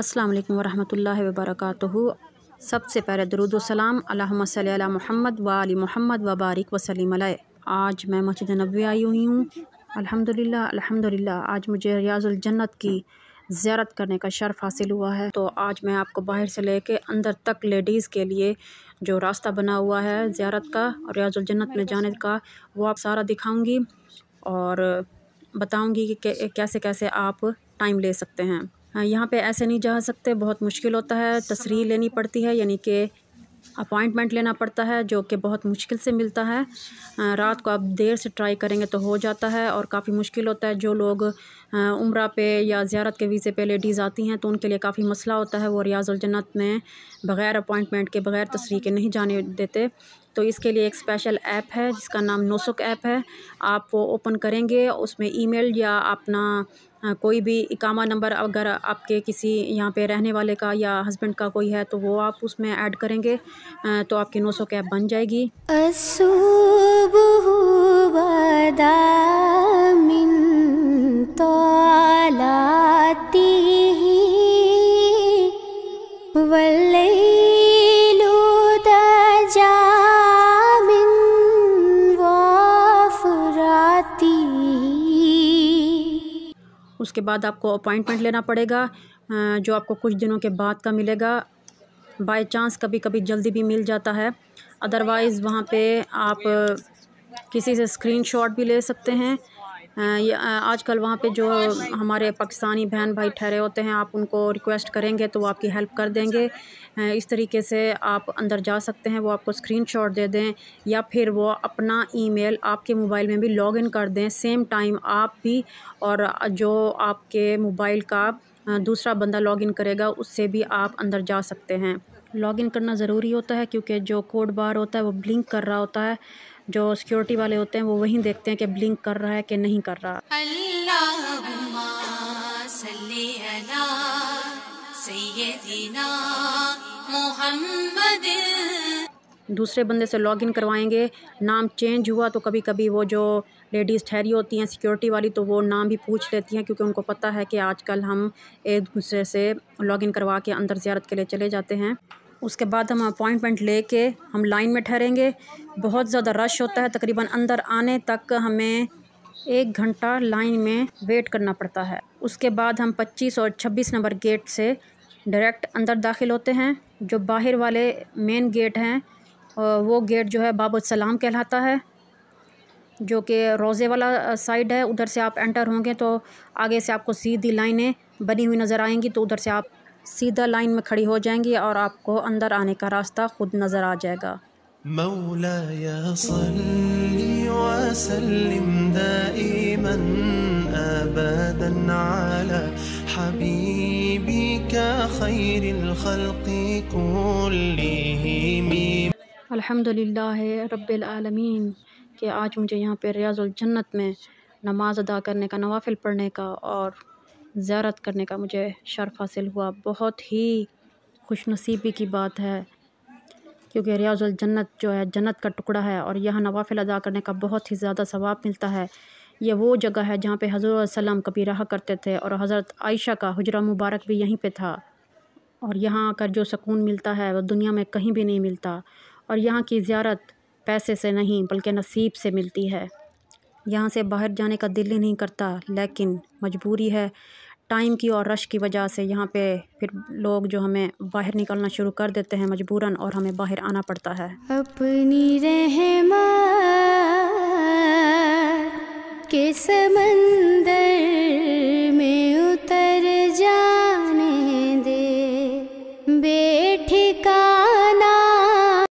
अस्सलाम वालेकुम वरहमतुल्लाहि वबरकातुहू सबसे पहले दरुद सलाम अल्लाह मोहम्मद वाली मोहम्मद वबारिक वसलीम आज मैं मस्जिद नबी आई हुई हूँ अल्हम्दुलिल्लाह अल्हम्दुलिल्लाह आज मुझे रियाजुल जन्नत की ज़्यारत करने का शर्फ हासिल हुआ है तो आज मैं आपको बाहर से लेके अंदर तक लेडीज़ के लिए जो रास्ता बना हुआ है ज़्यारत का और रियाजुल जन्नत में जाने का वो आप सारा दिखाऊँगी और बताऊँगी कि कैसे कैसे आप टाइम ले सकते हैं हाँ, यहाँ पे ऐसे नहीं जा सकते बहुत मुश्किल होता है तस्री लेनी पड़ती है यानी कि अपॉइंटमेंट लेना पड़ता है जो कि बहुत मुश्किल से मिलता है रात को आप देर से ट्राई करेंगे तो हो जाता है और काफ़ी मुश्किल होता है जो लोग उम्र पे या ज्यारत के वीज़े पे लेडीज़ आती हैं तो उनके लिए काफ़ी मसला होता है वो जन्नत में बग़ैर अपॉइंटमेंट के बग़ैर तस्री के नहीं जाने देते तो इसके लिए एक स्पेशल ऐप है जिसका नाम नोसुक ऐप है आप वो ओपन करेंगे उसमें ईमेल या अपना कोई भी इकामा नंबर अगर आपके किसी यहाँ पे रहने वाले का या हस्बैंड का कोई है तो वो आप उसमें ऐड करेंगे तो आपकी नोसुक ऐप बन जाएगी तो वल उसके बाद आपको अपॉइंटमेंट लेना पड़ेगा जो आपको कुछ दिनों के बाद का मिलेगा बाय चांस कभी कभी जल्दी भी मिल जाता है अदरवाइज़ वहाँ पे आप किसी से स्क्रीनशॉट भी ले सकते हैं आजकल वहाँ पे जो हमारे पाकिस्तानी बहन भाई ठहरे होते हैं आप उनको रिक्वेस्ट करेंगे तो वो आपकी हेल्प कर देंगे इस तरीके से आप अंदर जा सकते हैं वो आपको स्क्रीनशॉट दे दें या फिर वो अपना ईमेल आपके मोबाइल में भी लॉगिन कर दें सेम टाइम आप भी और जो आपके मोबाइल का दूसरा बंदा लॉगिन करेगा उससे भी आप अंदर जा सकते हैं लॉगिन करना ज़रूरी होता है क्योंकि जो कोड बार होता है वो ब्लिंक कर रहा होता है जो सिक्योरिटी वाले होते हैं वो वहीं देखते हैं कि ब्लिंक कर रहा है कि नहीं कर रहा दूसरे बंदे से लॉगिन करवाएंगे नाम चेंज हुआ तो कभी कभी वो जो लेडीज़ ठहरी होती हैं सिक्योरिटी वाली तो वो नाम भी पूछ लेती हैं क्योंकि उनको पता है कि आजकल हम एक दूसरे से लॉगिन करवा के अंदर ज़्यारत के लिए चले जाते हैं उसके बाद हम अपॉइंटमेंट लेके हम लाइन में ठहरेंगे बहुत ज़्यादा रश होता है तकरीबन अंदर आने तक हमें एक घंटा लाइन में वेट करना पड़ता है उसके बाद हम 25 और 26 नंबर गेट से डायरेक्ट अंदर दाखिल होते हैं जो बाहर वाले मेन गेट हैं वो गेट जो है सलाम कहलाता है जो कि रोज़े वाला साइड है उधर से आप एंटर होंगे तो आगे से आपको सीधी लाइनें बनी हुई नज़र आएंगी तो उधर से आप सीधा लाइन में खड़ी हो जाएंगी और आपको अंदर आने का रास्ता खुद नज़र आ जाएगा अल्हम्दुलिल्लाह रब्बिलआलमीन के आज मुझे यहाँ पे रियाजुल जन्नत में नमाज़ अदा करने का नवाफिल पढ़ने का और ज़्यारत करने का मुझे शर्फ़ हासिल हुआ बहुत ही खुश नसीबी की बात है क्योंकि रियाजुल जन्नत जो है जन्नत का टुकड़ा है और यहाँ नवाफिल अदा करने का बहुत ही ज़्यादा सवाब मिलता है ये वो जगह है जहाँ पे हज़रत सल्लम कभी रहा करते थे और हज़रत आयशा का हजरा मुबारक भी यहीं पे था और यहाँ आकर जो सुकून मिलता है वह दुनिया में कहीं भी नहीं मिलता और यहाँ की ज्यारत पैसे से नहीं बल्कि नसीब से मिलती है यहाँ से बाहर जाने का दिल ही नहीं करता लेकिन मजबूरी है टाइम की और रश की वजह से यहाँ पे फिर लोग जो हमें बाहर निकलना शुरू कर देते हैं मजबूरन और हमें बाहर आना पड़ता है अपनी रहमा के समंदर